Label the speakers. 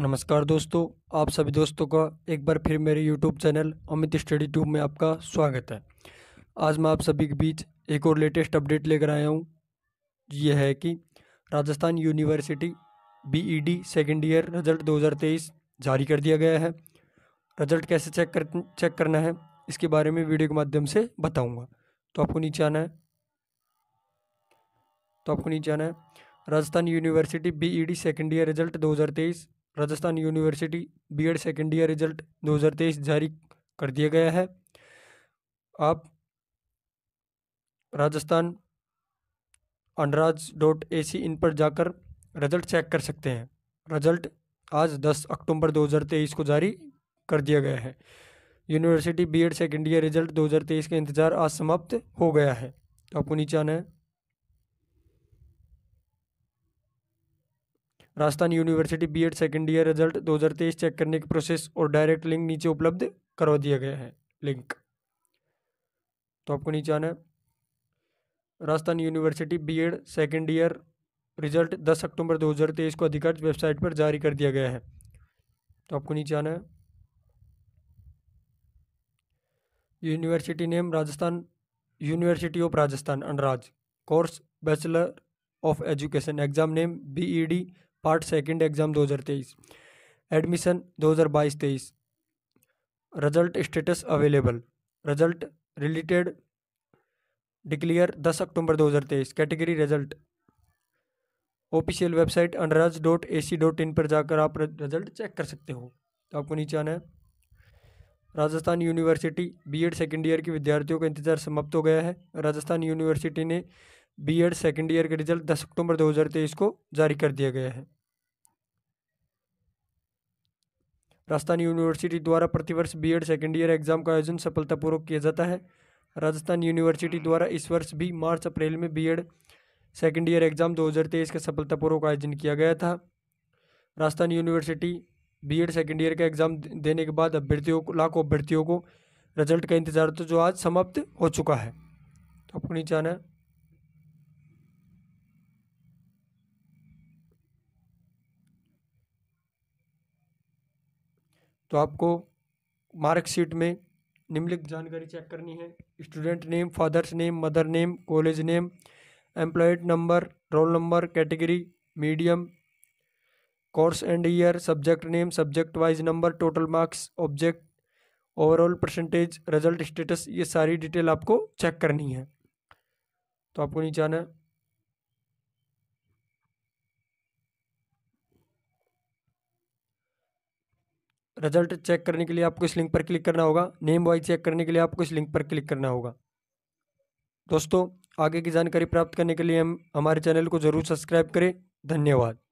Speaker 1: नमस्कार दोस्तों आप सभी दोस्तों का एक बार फिर मेरे YouTube channel Amit study tube में आपका स्वागत है आज मैं आप सभी के बीच एक और लेटेस्ट अपडेट लेकर आया हूँ ये है कि Rajasthan university B E D second year result 2023 जारी कर दिया गया है रिजल्ट कैसे चेक कर चेक करना है इसके बारे में वीडियो के माध्यम से बताऊँगा तो आपको नीचे आना है तो आपको नीचे आना है Rajasthan university B E D second year result 2023 Rajasthan university BEd second year result 2023 जारी कर दिया गया है आप राजस्थान अनराज डॉट ए सी इन पर जाकर रिजल्ट चेक कर सकते हैं रिजल्ट आज 10 अक्टूबर 2023 को जारी कर दिया गया है university BEd second year result 2023 का इंतज़ार आज समाप्त हो गया है तो आपको नीचे आना है Rajasthan university BEd second year result 2023 check करने की प्रोसेस और डायरेक्ट लिंक नीचे उपलब्ध करवा दिया गया है लिंक तो आपको नीचे आना है Rajasthan university BEd second year result 10 October 2023 को अधिकृत वेबसाइट पर जारी कर दिया गया है तो आपको नीचे आना है university name Rajasthan university of Rajasthan uniraj course bachelor of education exam name B part second exam 2023 admission 2022-23 result status available result related declare 10 October 2023 category result official website uniraj dot A C dot in पर जाकर आप result check कर सकते हो तो आपको नीचे आना है Rajasthan university BEd second year के विद्यार्थियों का इंतजार समाप्त हो गया है राजस्थान यूनिवर्सिटी ने बीएड सेकेंड ईयर के रिजल्ट 10 अक्टूबर 2023 को जारी कर दिया गया है राजस्थान यूनिवर्सिटी द्वारा प्रतिवर्ष बीएड सेकेंड ईयर एग्जाम का आयोजन सफलतापूर्वक किया जाता है राजस्थान यूनिवर्सिटी द्वारा इस वर्ष भी मार्च अप्रैल में बीएड सेकेंड ईयर एग्जाम 2023 का सफलतापूर्वक आयोजन किया गया था Rajasthan university BEd second year का एग्जाम देने के बाद अभ्यर्थियों को लाखों अभ्यर्थियों को रिजल्ट का इंतजार तो जो आज समाप्त हो चुका है तो आपको नहीं जाना है तो आपको मार्कशीट में निम्नलिखित जानकारी चेक करनी है student name father's name mother name college name employed number roll number category medium course and year subject name subject wise number total marks object overall percentage result status ये सारी डिटेल आपको check करनी है तो आपको नीचे आना है रिजल्ट चेक करने के लिए आपको इस लिंक पर क्लिक करना होगा नेम वाइज चेक करने के लिए आपको इस लिंक पर क्लिक करना होगा दोस्तों आगे की जानकारी प्राप्त करने के लिए हम हमारे चैनल को ज़रूर सब्सक्राइब करें धन्यवाद